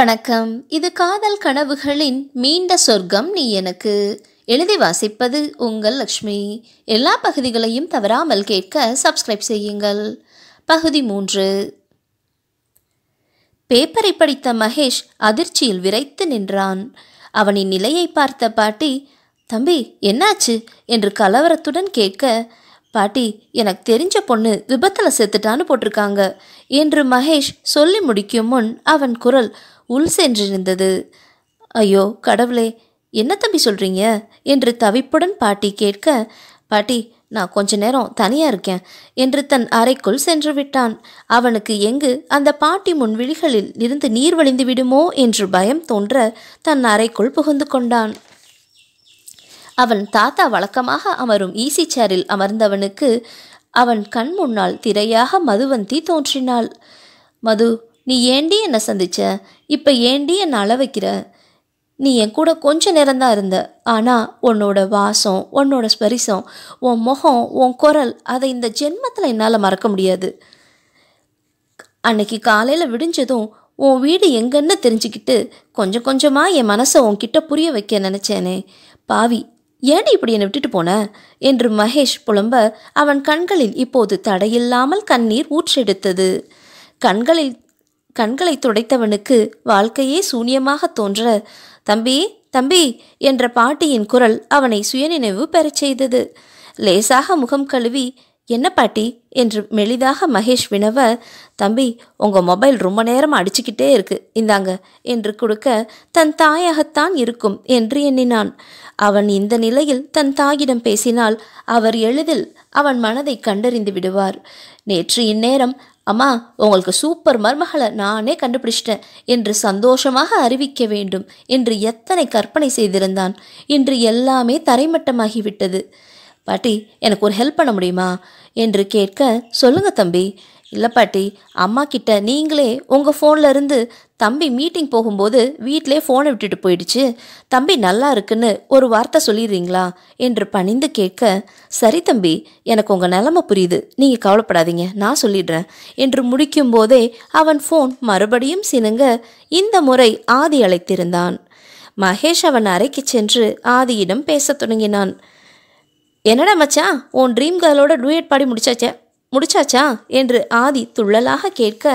வணக்கம் இது காதல் கனவுகளின் மீண்ட சொர்க்கம் நீ எனக்கு எழுதி வாசிப்பது உங்கள் லக்ஷ்மி எல்லா பகுதிகளையும் தவறாமல் கேட்க சப்ஸ்கிரைப் செய்யுங்கள் பகுதி மூன்று பேப்பரை படித்த மகேஷ் அதிர்ச்சியில் விரைத்து நின்றான் அவனின் நிலையை பார்த்த பாட்டி தம்பி என்னாச்சு என்று கலவரத்துடன் கேட்க பாட்டி எனக்கு தெரிஞ்ச பொண்ணு விபத்தில் செத்துட்டான்னு போட்டிருக்காங்க என்று மகேஷ் சொல்லி முடிக்கும் முன் அவன் குரல் உள் சென்றிருந்தது ஐயோ கடவுளே என்ன தம்பி சொல்கிறீங்க என்று தவிப்புடன் பாட்டி கேட்க பாட்டி நான் கொஞ்ச நேரம் தனியாக இருக்கேன் என்று தன் அறைக்குள் சென்று விட்டான் அவனுக்கு எங்கு அந்த பாட்டி முன் விழிகளில் இருந்து நீர் வழிந்து விடுமோ என்று பயம் தோன்ற தன் அறைக்குள் புகுந்து கொண்டான் அவன் தாத்தா வழக்கமாக அமரும் ஈசி சேரில் அமர்ந்தவனுக்கு அவன் கண் முன்னால் திரையாக மதுவந்தி தோன்றினாள் மது நீ ஏண்டி என்னை சந்திச்ச இப்போ ஏண்டி என்னை அள வைக்கிற நீ என் கூட கொஞ்ச நேரம் தான் இருந்த ஆனால் உன்னோட வாசம் உன்னோட ஸ்பரிசம் உன் முகம் உன் குரல் அதை இந்த ஜென்மத்தில் என்னால் மறக்க முடியாது அன்னைக்கு காலையில் விடிஞ்சதும் உன் வீடு எங்கன்னு தெரிஞ்சுக்கிட்டு கொஞ்சம் கொஞ்சமாக என் மனசை உன்கிட்ட புரிய வைக்க நினச்சேனே பாவி ஏன்டி இப்படி என்னை விட்டுட்டு போன என்று மகேஷ் புலம்ப அவன் கண்களில் இப்போது தடையில்லாமல் கண்ணீர் ஊற்றெடுத்தது கண்களில் கண்களை துடைத்தவனுக்கு வாழ்க்கையே சூன்யமாக தோன்ற தம்பி தம்பி என்ற பாட்டியின் குரல் அவனை சுயநினைவு பெறச் செய்தது லேசாக முகம் கழுவி என்ன பாட்டி என்று மெளிதாக மகேஷ் வினவ தம்பி உங்கள் மொபைல் ரொம்ப நேரம் அடிச்சுக்கிட்டே இருக்கு இந்தாங்க என்று கொடுக்க தன் தாயாகத்தான் இருக்கும் என்று எண்ணினான் அவன் இந்த நிலையில் தன் தாயிடம் பேசினால் அவர் எளிதில் அவன் மனதை கண்டறிந்து விடுவார் நேற்று இந்நேரம் அம்மா உங்களுக்கு சூப்பர் மருமகளை நானே கண்டுபிடிச்சிட்டேன் என்று சந்தோஷமாக அறிவிக்க வேண்டும் என்று எத்தனை கற்பனை செய்திருந்தான் இன்று எல்லாமே தரைமட்டமாகிவிட்டது பாட்டி எனக்கு ஒரு ஹெல்ப் பண்ண முடியுமா என்று கேட்க சொல்லுங்க தம்பி இல்லை பாட்டி அம்மா கிட்ட நீங்களே உங்கள் ஃபோனில் இருந்து தம்பி மீட்டிங் போகும்போது வீட்டிலே ஃபோனை விட்டுட்டு போயிடுச்சு தம்பி நல்லா இருக்குன்னு ஒரு வார்த்தை சொல்லிடுறீங்களா என்று பணிந்து கேட்க சரி தம்பி எனக்கு உங்கள் நிலமை புரியுது நீங்கள் கவலைப்படாதீங்க நான் சொல்லிடுறேன் என்று முடிக்கும் போதே அவன் ஃபோன் மறுபடியும் சினுங்க இந்த முறை ஆதி அழைத்திருந்தான் மகேஷ் அவன் அறைக்கு சென்று ஆதியிடம் பேசத் தொடங்கினான் என்னடா மச்சான் உன் ட்ரீம் கேர்ளோட டூயட் பாடி முடிச்சாச்சே முடிச்சாச்சா என்று ஆதி துள்ளலாக கேட்க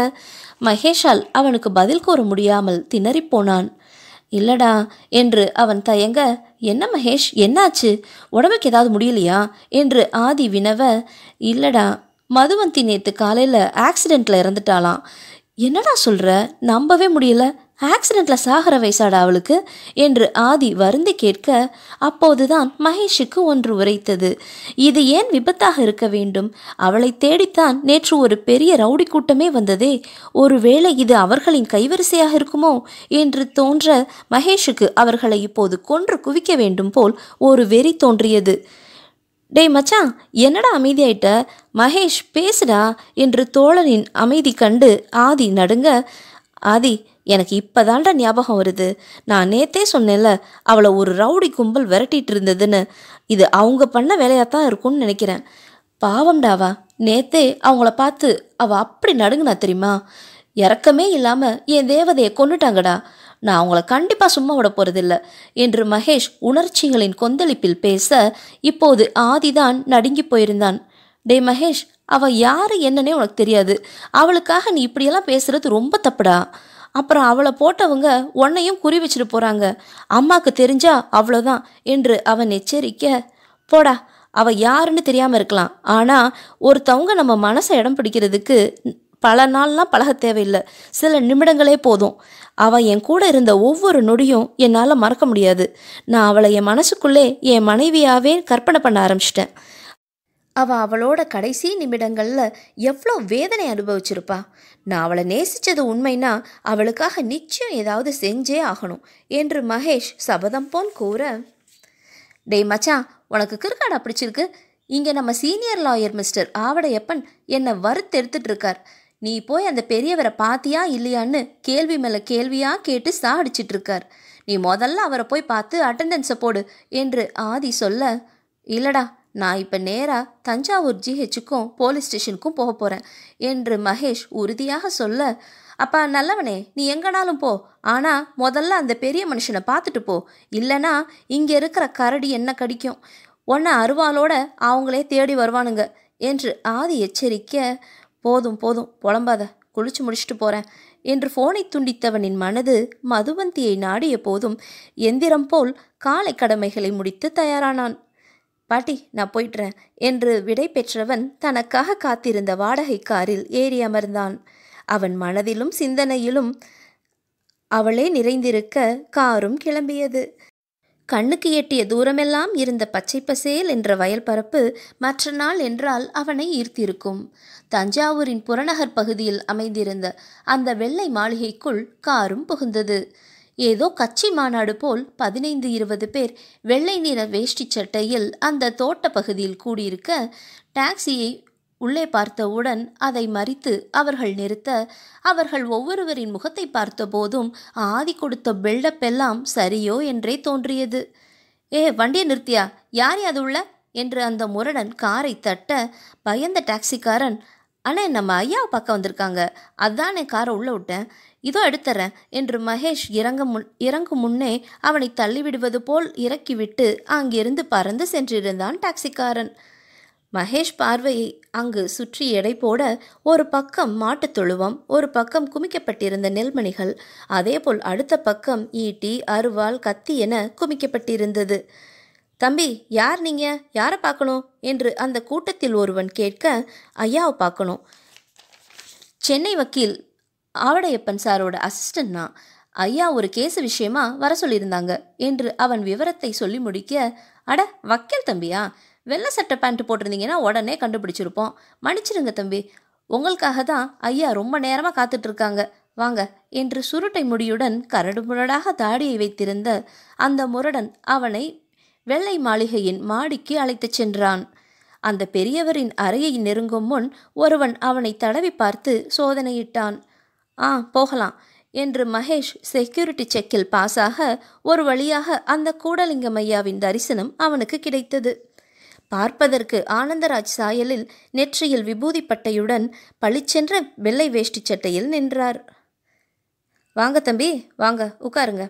மகேஷால் அவனுக்கு பதில் கூற முடியாமல் திணறிப்போனான் இல்லடா என்று அவன் தயங்க என்ன மகேஷ் என்னாச்சு உடம்புக்கு ஏதாவது முடியலையா என்று ஆதி வினவ இல்லடா மதுவந்தி நேற்று காலையில் ஆக்சிடெண்ட்டில் இறந்துட்டாலாம் என்னடா சொல்கிற நம்பவே முடியல ஆக்சிடெண்ட்டில் சாகிற வயசாடா அவளுக்கு என்று ஆதி வருந்தி கேட்க அப்போதுதான் மகேஷுக்கு ஒன்று உரைத்தது இது ஏன் விபத்தாக இருக்க வேண்டும் அவளை தேடித்தான் நேற்று ஒரு பெரிய ரவுடி கூட்டமே வந்ததே ஒருவேளை இது அவர்களின் கைவரிசையாக இருக்குமோ என்று தோன்ற மகேஷுக்கு அவர்களை இப்போது கொன்று குவிக்க வேண்டும் போல் ஒரு வெறி தோன்றியது டேய் மச்சான் என்னடா அமைதியாயிட்ட மகேஷ் பேசுடா என்று தோழனின் அமைதி கண்டு ஆதி நடுங்க ஆதி எனக்கு இப்போதான்டா ஞாபகம் வருது நான் நேத்தே சொன்னேன்ல அவளை ஒரு ரவுடி கும்பல் விரட்டிட்டு இருந்ததுன்னு இது அவங்க பண்ண வேலையாக தான் இருக்கும்னு நினைக்கிறேன் பாவம்டாவா நேத்தே அவங்கள பார்த்து அவள் அப்படி நடுங்கினா தெரியுமா இறக்கமே இல்லாமல் என் தேவதையை கொண்டுட்டாங்கடா நான் அவங்கள கண்டிப்பாக சும்மா விட போகிறதில்ல என்று மகேஷ் உணர்ச்சிகளின் கொந்தளிப்பில் பேச இப்போது ஆதிதான் நடுங்கி போயிருந்தான் டே மகேஷ் அவள் யார் என்னன்னே உனக்கு தெரியாது அவளுக்காக நீ இப்படியெல்லாம் பேசுறது ரொம்ப தப்புடா அப்புறம் அவளை போட்டவங்க உன்னையும் குறி வச்சுட்டு போகிறாங்க அம்மாவுக்கு தெரிஞ்சா அவ்வளோதான் என்று அவன் எச்சரிக்க போடா அவள் யாருன்னு தெரியாமல் இருக்கலாம் ஆனால் ஒருத்தவங்க நம்ம மனசை இடம் பிடிக்கிறதுக்கு பல நாள்லாம் பழக தேவையில்லை சில நிமிடங்களே போதும் அவள் என் கூட இருந்த ஒவ்வொரு நொடியும் என்னால் மறக்க முடியாது நான் அவளை என் மனசுக்குள்ளே என் மனைவியாகவே கற்பனை பண்ண ஆரம்பிச்சிட்டேன் அவள் அவளோட கடைசி நிமிடங்களில் எவ்வளோ வேதனை அனுபவிச்சிருப்பா நான் அவளை நேசித்தது உண்மைனா அவளுக்காக நிச்சயம் ஏதாவது செஞ்சே ஆகணும் என்று மகேஷ் சபதம் போல் கூற டேய் மச்சான் உனக்கு கிறுக்காடா பிடிச்சிருக்கு இங்கே நம்ம சீனியர் லாயர் மிஸ்டர் ஆவடையப்பன் என்னை வறுத்தெடுத்துட்டு இருக்கார் நீ போய் அந்த பெரியவரை பாத்தியா இல்லையான்னு கேள்வி மேல கேள்வியா கேட்டு சாடிச்சிட்டு இருக்கார் நீ முதல்ல அவரை போய் பார்த்து அட்டண்டன்ஸை போடு என்று ஆதி சொல்ல இல்லடா நான் இப்போ நேராக தஞ்சாவூர் ஜிஹெச்சுக்கும் போலீஸ் ஸ்டேஷனுக்கும் போக போகிறேன் என்று மகேஷ் உறுதியாக சொல்ல அப்பா நல்லவனே நீ எங்கனாலும் போ ஆனால் முதல்ல அந்த பெரிய மனுஷனை பார்த்துட்டு போ இல்லனா இங்கே இருக்கிற கரடி என்ன கடிக்கும் உன்னை அருவாளோட அவங்களே தேடி வருவானுங்க என்று ஆதி எச்சரிக்க போதும் போதும் புலம்பாத குளிச்சு முடிச்சுட்டு போறேன் என்று போனை துண்டித்தவனின் மனது மதுவந்தியை நாடிய போதும் எந்திரம் போல் காலை கடமைகளை முடித்து தயாரானான் பாட்டி நான் போயிட்டுறேன் என்று விடை பெற்றவன் தனக்காக காத்திருந்த வாடகை காரில் ஏறி அமர்ந்தான் அவன் மனதிலும் சிந்தனையிலும் அவளே நிறைந்திருக்க காரும் கிளம்பியது கண்ணுக்கு எட்டிய தூரமெல்லாம் இருந்த பச்சை பசேல் என்ற வயல் பரப்பு மற்ற நாள் என்றால் அவனை ஈர்த்திருக்கும் தஞ்சாவூரின் புறநகர் பகுதியில் அமைந்திருந்த அந்த வெள்ளை மாளிகைக்குள் காரும் புகுந்தது ஏதோ கட்சி மாநாடு போல் பதினைந்து இருபது பேர் வெள்ளை நிற வேஷ்டி சட்டையில் அந்த தோட்ட பகுதியில் கூடியிருக்க டாக்ஸியை உள்ளே பார்த்தவுடன் அதை மறித்து அவர்கள் நிறுத்த அவர்கள் ஒவ்வொருவரின் முகத்தை பார்த்தபோதும் ஆதி கொடுத்த பில்டப் எல்லாம் சரியோ என்றே தோன்றியது ஏ வண்டியை நிறுத்தியா யார் அது உள்ள என்று அந்த முரடன் காரை தட்ட பயந்த டாக்ஸிக்காரன் அண்ணே நம்ம ஐயா பக்கம் வந்திருக்காங்க அதானே என் காரை உள்ளே விட்டேன் இதோ எடுத்துறேன் என்று மகேஷ் இறங்க முன் இறங்கும் முன்னே அவனை தள்ளிவிடுவது போல் இறக்கிவிட்டு அங்கிருந்து பறந்து சென்றிருந்தான் டாக்ஸிக்காரன் மகேஷ் பார்வையை அங்கு சுற்றி எடை போட ஒரு பக்கம் மாட்டுத் தொழுவம் ஒரு பக்கம் குமிக்கப்பட்டிருந்த நெல்மணிகள் அதேபோல் அடுத்த பக்கம் ஈட்டி அருவாள் கத்தி என குமிக்கப்பட்டிருந்தது தம்பி யார் நீங்க யாரை பார்க்கணும் என்று அந்த கூட்டத்தில் ஒருவன் கேட்க ஐயாவை பார்க்கணும் சென்னை வக்கீல் ஆவடையப்பன் சாரோட அசிஸ்டன்ட் தான் ஐயா ஒரு கேஸ் விஷயமா வர சொல்லியிருந்தாங்க என்று அவன் விவரத்தை சொல்லி முடிக்க அட வக்கீல் தம்பியா வெள்ளை சட்டை பேண்ட்டு போட்டிருந்தீங்கன்னா உடனே கண்டுபிடிச்சிருப்போம் மன்னிச்சிருங்க தம்பி உங்களுக்காக தான் ஐயா ரொம்ப நேரமாக காத்துட்ருக்காங்க வாங்க என்று சுருட்டை முடியுடன் கரடு முரடாக தாடியை வைத்திருந்த அந்த முரடன் அவனை வெள்ளை மாளிகையின் மாடிக்கு அழைத்துச் சென்றான் அந்த பெரியவரின் அறையை நெருங்கும் முன் ஒருவன் அவனை தடவி பார்த்து சோதனையிட்டான் ஆ போகலாம் என்று மகேஷ் செக்யூரிட்டி செக்கில் பாஸாக ஒரு வழியாக அந்த கூடலிங்கமையாவின் தரிசனம் அவனுக்கு கிடைத்தது பார்ப்பதற்கு ஆனந்தராஜ் சாயலில் நெற்றியில் விபூதி பட்டையுடன் பளிச்சென்ற வெள்ளை வேஷ்டி சட்டையில் நின்றார் வாங்க தம்பி வாங்க உட்காருங்க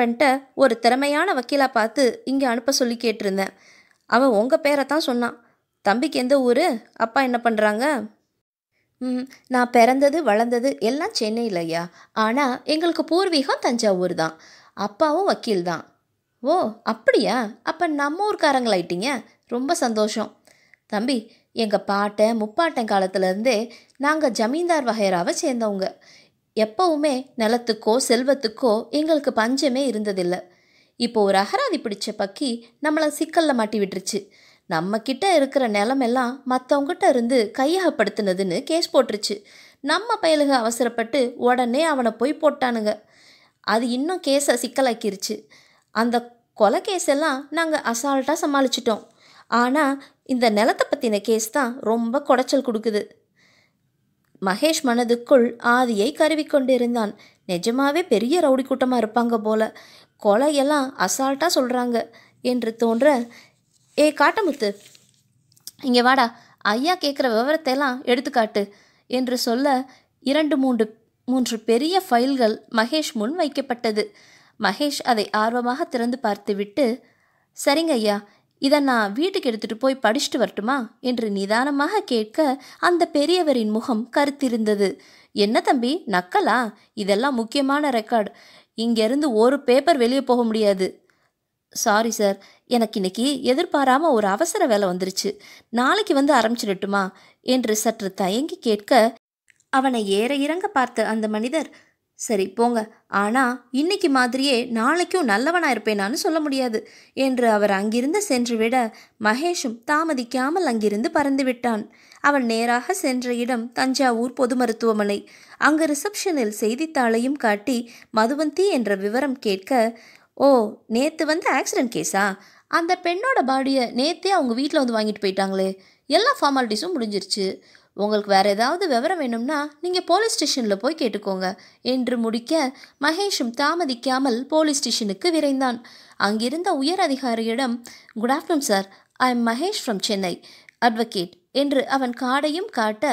பெண்ட்ட ஒரு திறமையான வக்கீலாக பார்த்து இங்கே அனுப்ப சொல்லி கேட்டிருந்தேன் அவன் உங்கள் பேரை தான் சொன்னான் தம்பிக்கு எந்த ஊர் அப்பா என்ன பண்ணுறாங்க ம் நான் பிறந்தது வளர்ந்தது எல்லாம் சென்னையில் ஐயா ஆனால் எங்களுக்கு பூர்வீகம் தஞ்சாவூர் தான் அப்பாவும் வக்கீல் தான் ஓ அப்படியா அப்போ நம்ம ஊர்க்காரங்களாயிட்டீங்க ரொம்ப சந்தோஷம் தம்பி எங்கள் பாட்டை முப்பாட்டன் காலத்துலேருந்தே நாங்கள் ஜமீன்தார் வகையராவை சேர்ந்தவங்க எப்பவுமே நிலத்துக்கோ செல்வத்துக்கோ எங்களுக்கு பஞ்சமே இருந்ததில்லை இப்போ ஒரு அகராதி பிடிச்ச பக்கி நம்மளை சிக்கலில் மாட்டி விட்டுருச்சு நம்மக்கிட்ட இருக்கிற நிலமெல்லாம் மற்றவங்ககிட்ட இருந்து கையகப்படுத்தினதுன்னு கேஸ் போட்டுருச்சு நம்ம பயலுக அவசரப்பட்டு உடனே அவனை போய் போட்டானுங்க அது இன்னும் கேஸை சிக்கலாக்கிருச்சு அந்த கொலை கேஸ் எல்லாம் நாங்கள் அசால்ட்டாக சமாளிச்சிட்டோம் ஆனால் இந்த நிலத்தை பற்றின கேஸ் தான் ரொம்ப குடைச்சல் கொடுக்குது மகேஷ் மனதுக்குள் ஆதியை கருவிக்கொண்டிருந்தான் நிஜமாவே பெரிய ரவுடி கூட்டமாக இருப்பாங்க போல கொலையெல்லாம் அசால்ட்டாக சொல்கிறாங்க என்று தோன்ற ஏ காட்டமுத்து இங்கே வாடா ஐயா கேட்குற விவரத்தையெல்லாம் எடுத்துக்காட்டு என்று சொல்ல இரண்டு மூன்று மூன்று பெரிய ஃபைல்கள் மகேஷ் முன் வைக்கப்பட்டது மகேஷ் அதை ஆர்வமாக திறந்து பார்த்துவிட்டு சரிங்க ஐயா இதை நான் வீட்டுக்கு எடுத்துட்டு போய் படிச்சுட்டு வரட்டுமா என்று நிதானமாக கேட்க அந்த பெரியவரின் முகம் கருத்திருந்தது என்ன தம்பி நக்கலா இதெல்லாம் முக்கியமான ரெக்கார்டு இங்கேருந்து ஒரு பேப்பர் வெளியே போக முடியாது சாரி சார் எனக்கு இன்னைக்கு எதிர்பாராமல் ஒரு அவசர வேலை வந்துருச்சு நாளைக்கு வந்து ஆரம்பிச்சிடட்டுமா என்று சற்று தயங்கி கேட்க அவனை ஏற இறங்க பார்த்த அந்த மனிதர் சரி போங்க ஆனால் இன்னைக்கு மாதிரியே நாளைக்கும் நல்லவனாக இருப்பேனான்னு சொல்ல முடியாது என்று அவர் அங்கிருந்து சென்று விட மகேஷும் தாமதிக்காமல் அங்கிருந்து பறந்துவிட்டான் அவன் நேராக சென்ற இடம் தஞ்சாவூர் பொது மருத்துவமனை அங்கு ரிசப்ஷனில் செய்தித்தாளையும் காட்டி மதுவந்தி என்ற விவரம் கேட்க ஓ நேற்று வந்து ஆக்சிடென்ட் கேஸா அந்த பெண்ணோட பாடியை நேற்றே அவங்க வீட்டில் வந்து வாங்கிட்டு போயிட்டாங்களே எல்லா ஃபார்மாலிட்டிஸும் முடிஞ்சிருச்சு உங்களுக்கு வேறு ஏதாவது விவரம் வேணும்னா நீங்கள் போலீஸ் ஸ்டேஷனில் போய் கேட்டுக்கோங்க என்று முடிக்க மகேஷும் தாமதிக்காமல் போலீஸ் ஸ்டேஷனுக்கு விரைந்தான் அங்கிருந்த உயர் அதிகாரியிடம் good afternoon sir I am Mahesh from Chennai advocate என்று அவன் காடையும் காட்ட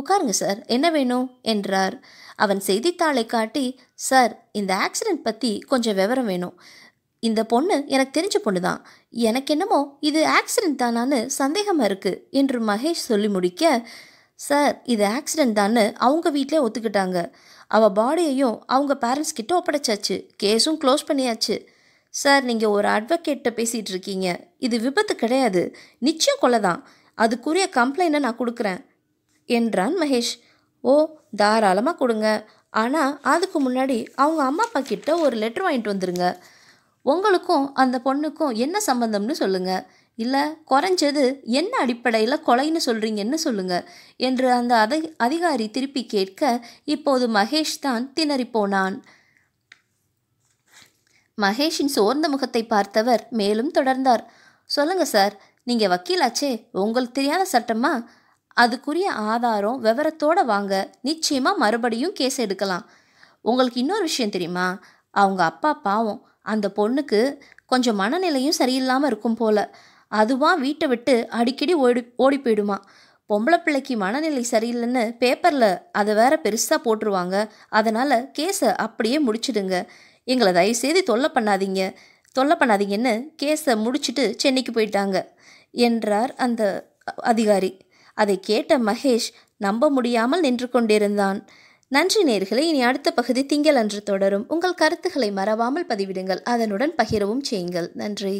உட்காருங்க சார் என்ன வேணும் என்றார் அவன் செய்தித்தாளை காட்டி சார் இந்த ஆக்சிடெண்ட் பற்றி கொஞ்சம் விவரம் வேணும் இந்த பொண்ணு எனக்கு தெரிஞ்ச பொண்ணு தான் எனக்கு என்னமோ இது ஆக்சிடெண்ட் தானான்னு சந்தேகமாக இருக்குது என்று மகேஷ் சொல்லி முடிக்க சார் இது ஆக்சிடென்ட் தான் அவங்க வீட்டிலே ஒத்துக்கிட்டாங்க அவள் பாடியையும் அவங்க பேரண்ட்ஸ் கிட்ட ஒப்படைச்சாச்சு கேஸும் க்ளோஸ் பண்ணியாச்சு சார் நீங்கள் ஒரு அட்வொகேட்டை பேசிகிட்டு இருக்கீங்க இது விபத்து கிடையாது நிச்சயம் கொலை தான் அதுக்குரிய கம்ப்ளைண்ட்டை நான் கொடுக்குறேன் என்றான் மகேஷ் ஓ தாராளமாக கொடுங்க ஆனால் அதுக்கு முன்னாடி அவங்க அம்மா அப்பா கிட்ட ஒரு லெட்டர் வாங்கிட்டு வந்துருங்க உங்களுக்கும் அந்த பொண்ணுக்கும் என்ன சம்மந்தம்னு சொல்லுங்கள் இல்லை குறைஞ்சது என்ன அடிப்படையில் கொலைன்னு சொல்கிறீங்கன்னு சொல்லுங்க என்று அந்த அதி அதிகாரி திருப்பி கேட்க இப்போது மகேஷ் தான் திணறிப்போனான் மகேஷின் சோர்ந்த முகத்தை பார்த்தவர் மேலும் தொடர்ந்தார் சொல்லுங்க சார் நீங்கள் வக்கீலாச்சே உங்களுக்கு தெரியாத சட்டமா அதுக்குரிய ஆதாரம் விவரத்தோடு வாங்க நிச்சயமாக மறுபடியும் கேஸ் எடுக்கலாம் உங்களுக்கு இன்னொரு விஷயம் தெரியுமா அவங்க அப்பா பாவம் அந்த பொண்ணுக்கு கொஞ்சம் மனநிலையும் சரியில்லாமல் இருக்கும் போல் அதுவாக வீட்டை விட்டு அடிக்கடி ஓடி ஓடி போயிடுமா பொம்பளை பிள்ளைக்கு மனநிலை சரியில்லைன்னு பேப்பரில் அதை வேற பெருசாக போட்டுருவாங்க அதனால் கேஸை அப்படியே முடிச்சிடுங்க எங்களை தயவுசெய்து தொல்லை பண்ணாதீங்க தொல்லை பண்ணாதீங்கன்னு கேஸை முடிச்சுட்டு சென்னைக்கு போயிட்டாங்க என்றார் அந்த அதிகாரி அதை கேட்ட மகேஷ் நம்ப முடியாமல் நின்று கொண்டிருந்தான் நன்றி நேர்களை இனி அடுத்த பகுதி திங்கள் அன்று தொடரும் உங்கள் கருத்துக்களை மறவாமல் பதிவிடுங்கள் அதனுடன் பகிரவும் செய்யுங்கள் நன்றி